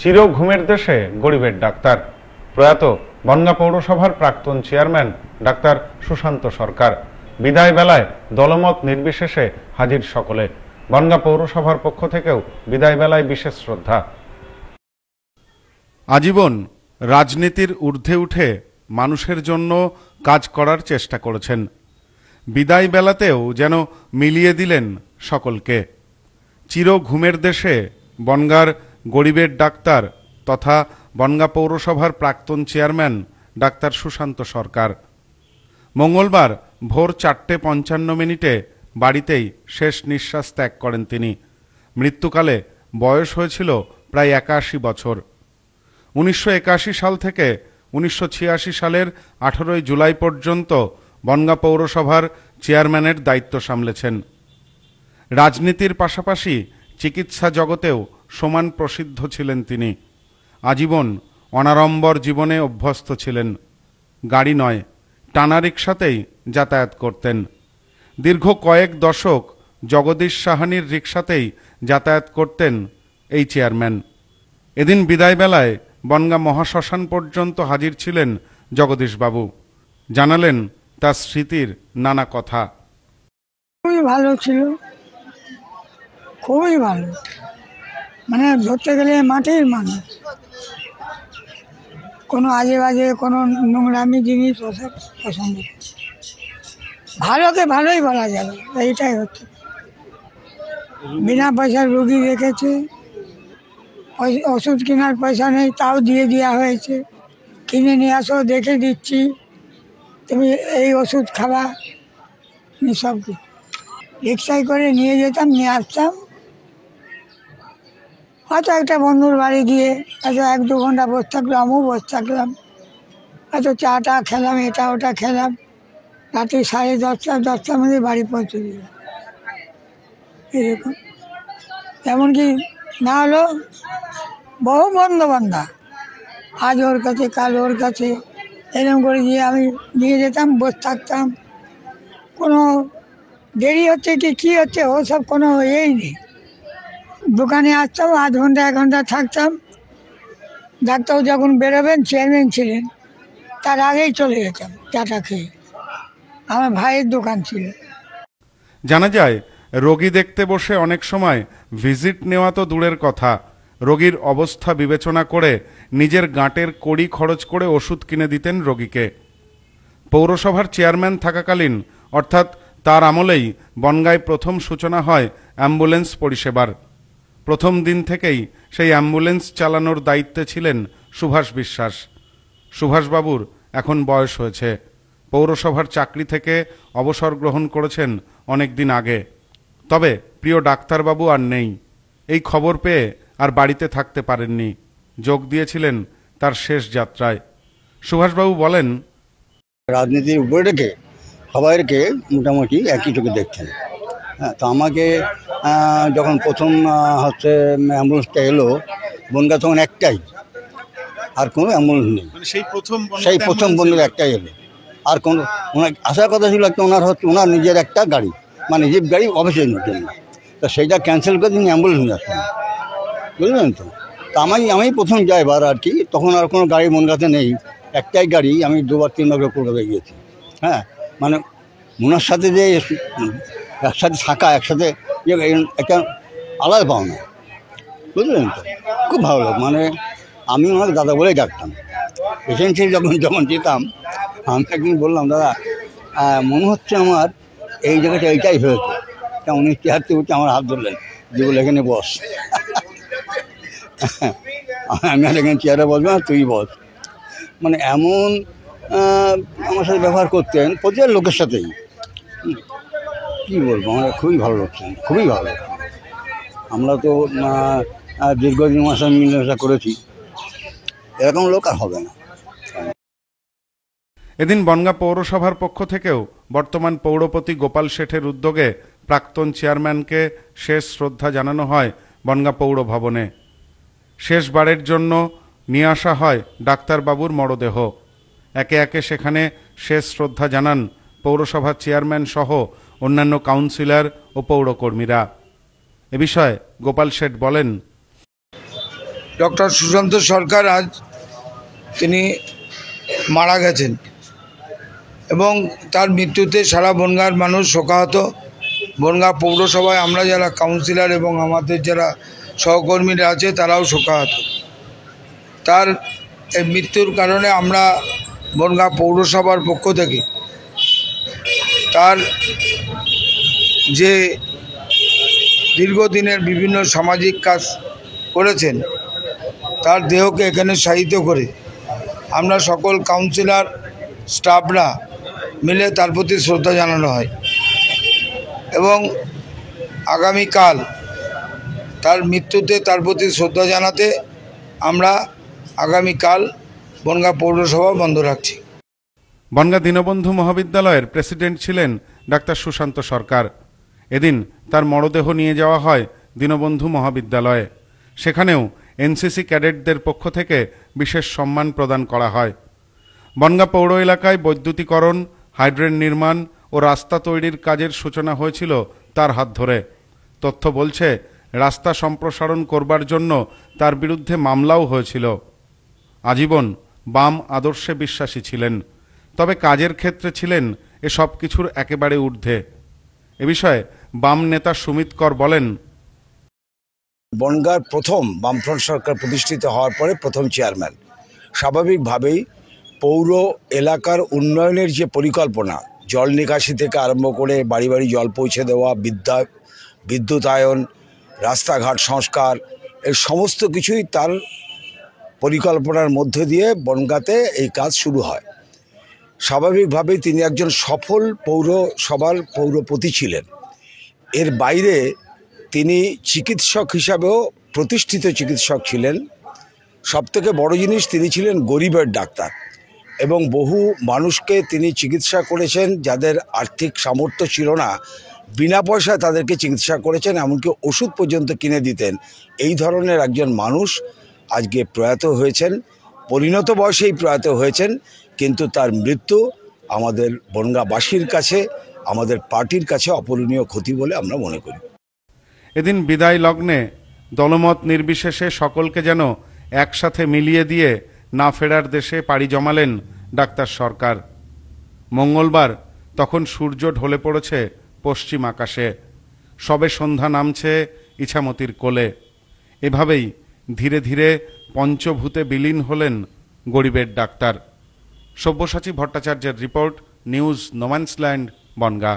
চির ঘুমের দেশে গরিবের ডাক্তার প্রয়াত বনগা পৌরসভার প্রাক্তন চেয়ারম্যান ডাক্তার সুশান্ত সরকার বিদায় বেলায় দলমত নির্বিশেষে হাজির সকলে বনগা পৌরসভার পক্ষ থেকেও বিদায় বেলায় বিশেষ শ্রদ্ধা আজীবন রাজনীতির ঊর্ধ্বে উঠে মানুষের জন্য কাজ করার চেষ্টা করেছেন বিদায় বেলাতেও যেন মিলিয়ে দিলেন সকলকে চির ঘুমের দেশে বনগার গরিবের ডাক্তার তথা বনগা পৌরসভার প্রাক্তন চেয়ারম্যান ডাক্তার সুশান্ত সরকার মঙ্গলবার ভোর চারটে পঞ্চান্ন মিনিটে বাড়িতেই শেষ নিঃশ্বাস ত্যাগ করেন তিনি মৃত্যুকালে বয়স হয়েছিল প্রায় একাশি বছর উনিশশো সাল থেকে উনিশশো সালের আঠেরোই জুলাই পর্যন্ত বনগা পৌরসভার চেয়ারম্যানের দায়িত্ব সামলেছেন রাজনীতির পাশাপাশি চিকিৎসা জগতেও সমান প্রসিদ্ধ ছিলেন তিনি আজীবন অনাড়ম্বর জীবনে অভ্যস্ত ছিলেন গাড়ি নয় টানা রিক্সাতেই যাতায়াত করতেন দীর্ঘ কয়েক দশক জগদীশ সাহানির রিক্সাতেই যাতায়াত করতেন এই চেয়ারম্যান এদিন বিদায়বেলায় বনগা মহাশ্মশান পর্যন্ত হাজির ছিলেন জগদীশবাবু জানালেন তার স্মৃতির নানা কথা খুবই ভালো ছিল খুবই ভালো মানে ধরতে গেলে মাটির মানুষ কোনো আজে বাজে কোনো নোংরামি জিনিস ওসব পছন্দ ভালোকে ভালোই বলা যাবে এইটাই হচ্ছে বিনা পয়সার রুগী রেখেছে ওষুধ কেনার পয়সা নেই তাও দিয়ে দেওয়া হয়েছে কিনে নিয়ে আসো দেখে দিচ্ছি তুমি এই ওষুধ খাবা সব কিছু রিক্সায় করে নিয়ে যেতাম নিয়ে আসতাম হয়তো একটা বন্ধুর বাড়ি গিয়ে হয়তো এক দু ঘন্টা বসে থাকলাম আমিও বসে থাকলাম হয়তো চা টা খেলাম এটা ওটা খেলাম রাত্রি সাড়ে দশটা দশটার মধ্যে বাড়ি পৌঁছে দিলাম এরকম এমনকি না হলো বহু বন্ধুবান্ধব আজ ওর কাছে কাল ওর কাছে এরকম করে গিয়ে আমি নিয়ে যেতাম বসে থাকতাম কোনো দেরি হচ্ছে কি কী হচ্ছে ওসব কোনো ইয়েই নেই দোকানে আসতাম আধ ঘন্টা এক ঘন্টা থাকতাম ডাক্তার যখন বেরোবেন চেয়ারম্যান ছিলেন তার আগেই চলে যেতাম চাটা খেয়ে আমার ভাইয়ের দোকান ছিল জানা যায় রোগী দেখতে বসে অনেক সময় ভিজিট নেওয়া তো দূরের কথা রোগীর অবস্থা বিবেচনা করে নিজের গাঁটের কড়ি খরচ করে ওষুধ কিনে দিতেন রোগীকে পৌরসভার চেয়ারম্যান থাকাকালীন অর্থাৎ তার আমলেই বনগায় প্রথম সূচনা হয় অ্যাম্বুলেন্স পরিষেবার প্রথম দিন থেকেই সেই অ্যাম্বুলেন্স চালানোর দায়িত্বে ছিলেন সুভাষ বিশ্বাস সুভাষবাবুর এখন বয়স হয়েছে পৌরসভার চাকরি থেকে অবসর গ্রহণ করেছেন অনেক দিন আগে তবে প্রিয় ডাক্তারবাবু আর নেই এই খবর পেয়ে আর বাড়িতে থাকতে পারেননি যোগ দিয়েছিলেন তার শেষ যাত্রায় সুভাষবাবু বলেন রাজনীতির উপরে রেখে সবাইকে মোটামুটি একই চোখে দেখছেন হ্যাঁ তো আমাকে যখন প্রথম হচ্ছে অ্যাম্বুলেন্সটা এলো বনগা তখন একটাই আর কোনো অ্যাম্বুলেন্স নেই মানে সেই প্রথম সেই প্রথম বন্ধুর একটাই এলো আর কোনো ওনার আসার কথা ছিল একটা ওনার হচ্ছে ওনার নিজের একটা গাড়ি মানে জিপ গাড়ি অফিসের জন্য তো সেইটা ক্যান্সেল করে তিনি অ্যাম্বুলেন্স নিয়ে আসলেন বুঝলেন তো তা আমি আমি প্রথম ড্রাইভার আর কি তখন আর কোনো গাড়ি মনগাতে নেই একটাই গাড়ি আমি দুবার তিনবার করে কলকাতায় গিয়েছি হ্যাঁ মানে ওনার সাথে যে একসাথে থাকা একসাথে ইয়ে একটা আলাদা পাওনা বুঝলেন তো খুব ভালো লাগে মানে আমি ওনাকে দাদা বলেই ডাকতাম এজেন্সি যখন যখন যেতাম আমি একদিন বললাম দাদা মনে হচ্ছে আমার এই জায়গাটা এইটাই হয়েছে তা উনি চেহারতে উঠে আমার হাত ধরলেন যে বলে এখানে বস আমি আর এখানে চেয়ারে বসবো না তুই বস মানে এমন আমার সাথে ব্যবহার করতেন প্রতিটা লোকের সাথেই কী বলবো আমরা খুবই ভালো লাগছে খুবই ভালো লাগছে আমরা তো দীর্ঘদিন মাসে মিলেমিশা করেছি এরকম লোক আর হবে না এদিন বনগা পৌরসভার পক্ষ থেকেও বর্তমান পৌরপতি গোপাল শেঠের উদ্যোগে প্রাক্তন চেয়ারম্যানকে শেষ শ্রদ্ধা জানানো হয় বনগা পৌর ভবনে শেষবারের জন্য নিয়ে আসা হয় ডাক্তারবাবুর মরদেহ একে একে সেখানে শেষ শ্রদ্ধা জানান পৌরসভার চেয়ারম্যান সহ অন্যান্য কাউন্সিলর ও পৌরকর্মীরা এ বিষয়ে গোপাল শেঠ বলেন ডক্টর সুশান্ত সরকার আজ তিনি মারা গেছেন এবং তার মৃত্যুতে সারা বনগাঁর মানুষ শোকাহত বনগাঁ পৌরসভায় আমরা যারা কাউন্সিলর এবং আমাদের যারা সহকর্মীরা আছে তারাও শোকাহত তার মৃত্যুর কারণে আমরা বনগাঁ পৌরসভার পক্ষ থেকে তার যে দীর্ঘদিনের বিভিন্ন সামাজিক কাজ করেছেন তার দেহকে এখানে সাহিত্য করে আমরা সকল কাউন্সিলার স্টাফরা মিলে তার প্রতি শ্রদ্ধা জানানো হয় এবং আগামীকাল তার মৃত্যুতে তার প্রতি শ্রদ্ধা জানাতে আমরা আগামীকাল বনগাঁ পৌরসভা বন্ধ রাখছি বনগা দীনবন্ধু মহাবিদ্যালয়ের প্রেসিডেন্ট ছিলেন ডাক্তার সুশান্ত সরকার এদিন তার মরদেহ নিয়ে যাওয়া হয় দীনবন্ধু মহাবিদ্যালয়ে সেখানেও এনসিসি ক্যাডেটদের পক্ষ থেকে বিশেষ সম্মান প্রদান করা হয় বনগা পৌর এলাকায় বৈদ্যুতিকরণ হাইড্রেন নির্মাণ ও রাস্তা তৈরির কাজের সূচনা হয়েছিল তার হাত ধরে তথ্য বলছে রাস্তা সম্প্রসারণ করবার জন্য তার বিরুদ্ধে মামলাও হয়েছিল আজীবন বাম আদর্শে বিশ্বাসী ছিলেন তবে কাজের ক্ষেত্রে ছিলেন এ সব কিছুর একেবারে ঊর্ধ্বে এ বিষয়ে বাম নেতা সুমিত কর বলেন বনগার প্রথম বামফ্রন্ট সরকার প্রতিষ্ঠিত হওয়ার পরে প্রথম চেয়ারম্যান স্বাভাবিকভাবেই পৌর এলাকার উন্নয়নের যে পরিকল্পনা জল নিকাশি থেকে আরম্ভ করে বাড়ি বাড়ি জল পৌঁছে দেওয়া বিদ্যা বিদ্যুতায়ন রাস্তাঘাট সংস্কার এর সমস্ত কিছুই তার পরিকল্পনার মধ্য দিয়ে বনগাতে এই কাজ শুরু হয় স্বাভাবিকভাবেই তিনি একজন সফল পৌরসভার পৌরপতি ছিলেন এর বাইরে তিনি চিকিৎসক হিসাবেও প্রতিষ্ঠিত চিকিৎসক ছিলেন সবথেকে বড় জিনিস তিনি ছিলেন গরিবের ডাক্তার এবং বহু মানুষকে তিনি চিকিৎসা করেছেন যাদের আর্থিক সামর্থ্য ছিল না বিনা পয়সায় তাদেরকে চিকিৎসা করেছেন এমনকি ওষুধ পর্যন্ত কিনে দিতেন এই ধরনের একজন মানুষ আজকে প্রয়াত হয়েছেন পরিণত বয়সেই প্রয়াত হয়েছেন কিন্তু তার মৃত্যু আমাদের বনগাবাসীর কাছে আমাদের পার্টির কাছে অপূরণীয় ক্ষতি বলে আমরা মনে করি এদিন বিদায় লগ্নে দলমত নির্বিশেষে সকলকে যেন একসাথে মিলিয়ে দিয়ে না ফেরার দেশে পাড়ি জমালেন ডাক্তার সরকার মঙ্গলবার তখন সূর্য ঢলে পড়েছে পশ্চিম আকাশে সবে সন্ধ্যা নামছে ইছামতির কোলে এভাবেই ধীরে ধীরে পঞ্চভূতে বিলীন হলেন গরিবের ডাক্তার সব্যসাচী ভট্টাচার্যের রিপোর্ট নিউজ নোম্যান্সল্যান্ড বনগা